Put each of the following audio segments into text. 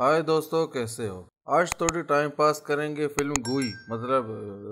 हाय दोस्तों कैसे हो आज थोड़ी टाइम पास करेंगे फिल्म गुई मतलब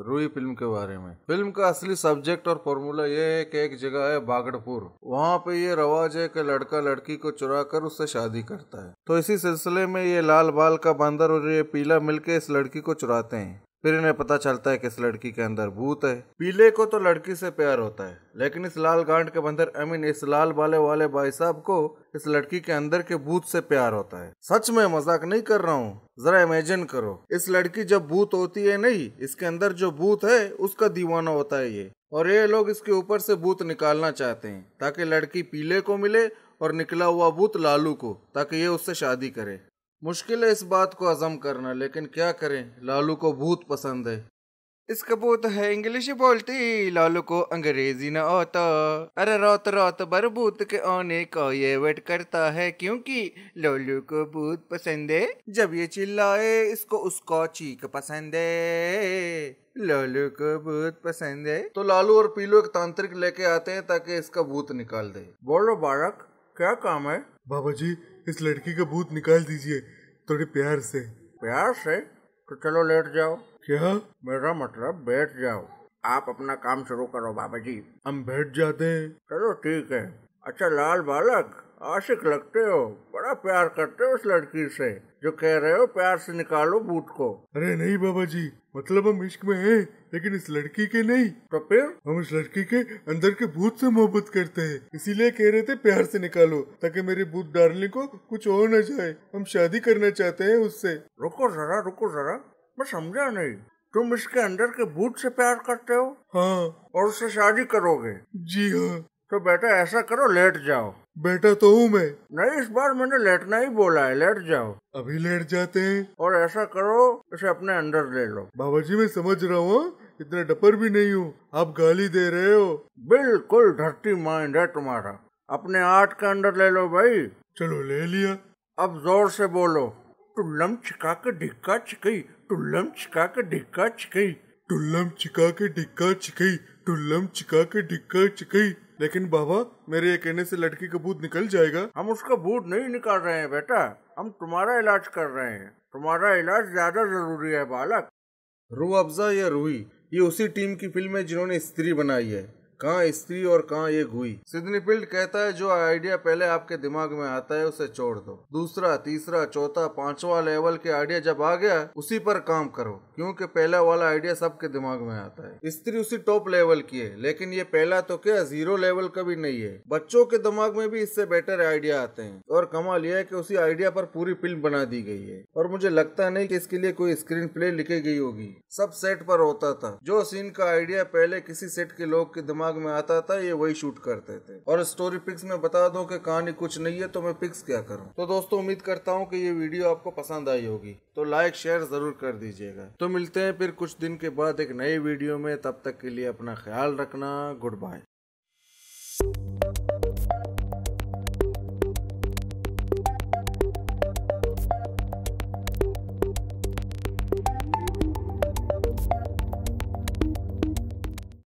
रुई फिल्म के बारे में फिल्म का असली सब्जेक्ट और फॉर्मूला यह है कि एक जगह है बागड़पुर वहाँ पे ये रवाज है कि लड़का लड़की को चुरा कर उससे शादी करता है तो इसी सिलसिले में ये लाल बाल का बंदर और ये पीला मिलके इस लड़की को चुराते हैं फिर इन्हें पता चलता है कि इस लड़की के अंदर भूत है पीले को तो लड़की से प्यार होता है लेकिन इस लाल गांड के बंदर अमीन इस लाल बाले वाले भाई साहब को इस लड़की के अंदर के भूत से प्यार होता है सच में मजाक नहीं कर रहा हूँ जरा इमेजिन करो इस लड़की जब भूत होती है नहीं इसके अंदर जो भूत है उसका दीवाना होता है ये और ये लोग इसके ऊपर से भूत निकालना चाहते हैं ताकि लड़की पीले को मिले और निकला हुआ भूत लालू को ताकि ये उससे शादी करे मुश्किल है इस बात को हजम करना लेकिन क्या करें लालू को भूत पसंद है इसका भूत है इंग्लिश बोलती लालू को अंग्रेजी ना आता अरे रात रात भर भूत के आने का ये वेट करता है क्योंकि लालू को भूत पसंद है जब ये चिल्लाए इसको उसका चीख पसंद है लालू को भूत पसंद है तो लालू और पीलू एक तांत्रिक लेके आते हैं ताकि इसका भूत निकाल दे बोलो बालक क्या काम है बाबा जी इस लड़की का भूत निकाल दीजिए थोड़े प्यार से प्यार से तो चलो लेट जाओ क्या मेरा मतलब बैठ जाओ आप अपना काम शुरू करो बाबा जी हम बैठ जाते हैं चलो ठीक है अच्छा लाल बालक आशिक लगते हो बड़ा प्यार करते हो उस लड़की से जो कह रहे हो प्यार से निकालो बूट को अरे नहीं बाबा जी मतलब हम इश्क में हैं लेकिन इस लड़की के नहीं तो फिर हम इस लड़की के अंदर के भूत से मोहब्बत करते हैं इसीलिए कह रहे थे प्यार से निकालो ताकि मेरे भूत डार्लिंग को कुछ और न जाए हम शादी करना चाहते हैं उससे रुको जरा रुको जरा मैं समझा नहीं तुम इसके अंदर के भूत से प्यार करते हो हाँ और उससे शादी करोगे जी हाँ तो बेटा ऐसा करो लेट जाओ बेटा तो हूँ मैं नहीं इस बार मैंने लेटना ही बोला है लेट जाओ अभी लेट जाते हैं और ऐसा करो इसे अपने अंदर ले लो बाबा जी मैं समझ रहा हूँ इतना डपर भी नहीं हूँ आप गाली दे रहे हो बिल्कुल धरती माइंड है तुम्हारा अपने आर्ट के अंदर ले लो भाई चलो ले लिया अब जोर से बोलो टुल्लम छिका के ढिक्का छिकई टुल्लम छिका के ढिक्का छिकई टुल्लम छिका के ढिक्का छिकई टुल्लम छिका के ढिक्का छिकई लेकिन बाबा मेरे ये कहने से लड़की का भूत निकल जाएगा हम उसका भूत नहीं निकाल रहे हैं बेटा हम तुम्हारा इलाज कर रहे हैं तुम्हारा इलाज ज्यादा जरूरी है बालक रू अफजा या रूही ये उसी टीम की फिल्म है जिन्होंने स्त्री बनाई है कहाँ स्त्री और कहाँ ये सिडनी फील्ड कहता है जो आइडिया पहले आपके दिमाग में आता है उसे छोड़ दो दूसरा तीसरा चौथा पांचवा लेवल के आइडिया जब आ गया उसी पर काम करो क्योंकि पहला वाला आइडिया सबके दिमाग में आता है स्त्री उसी टॉप लेवल की है लेकिन ये पहला तो क्या जीरो लेवल का भी नहीं है बच्चों के दिमाग में भी इससे बेटर आइडिया आते हैं और कमाल यह है की उसी आइडिया पर पूरी फिल्म बना दी गई है और मुझे लगता नहीं की इसके लिए कोई स्क्रीन प्ले लिखी गई होगी सब सेट पर होता था जो सीन का आइडिया पहले किसी सेट के लोग के दिमाग दिमाग में आता था ये वही शूट करते थे और स्टोरी पिक्स में बता दो कि कहानी कुछ नहीं है तो मैं पिक्स क्या करूँ तो दोस्तों उम्मीद करता हूँ कि ये वीडियो आपको पसंद आई होगी तो लाइक शेयर जरूर कर दीजिएगा तो मिलते हैं फिर कुछ दिन के बाद एक नए वीडियो में तब तक के लिए अपना ख्याल रखना गुड बाय